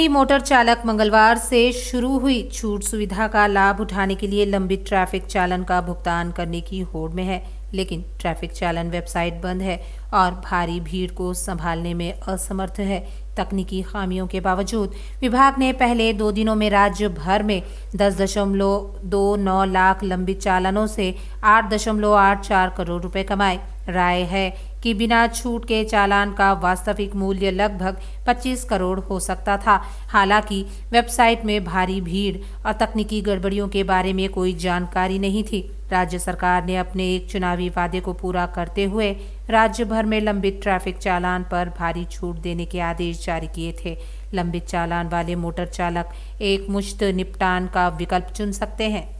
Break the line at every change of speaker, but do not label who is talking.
ही motor चालक मंगलवार से शुरू हुई छूट सुविधा का लाभ उठाने के लिए लंबित ट्रैफिक चालन का भुगतान करने की होड़ में है लेकिन ट्रैफिक चालन वेबसाइट बंद है और भारी भीड़ को संभालने में असमर्थ है तकनीकी खामियों के बावजूद विभाग ने पहले दो दिनों में राज्य भर में दस दशमलव दो नौ लाख लंबित चालानों से आठ दशमलव आठ चार करोड़ रुपए कमाए राय है कि बिना छूट के चालान का वास्तविक मूल्य लगभग 25 करोड़ हो सकता था हालांकि वेबसाइट में भारी भीड़ और तकनीकी गड़बड़ियों के बारे में कोई जानकारी नहीं थी राज्य सरकार ने अपने एक चुनावी वादे को पूरा करते हुए राज्य भर भर में लंबित ट्रैफिक चालान पर भारी छूट देने के आदेश जारी किए थे लंबित चालान वाले मोटर चालक एक मुश्त निपटान का विकल्प चुन सकते हैं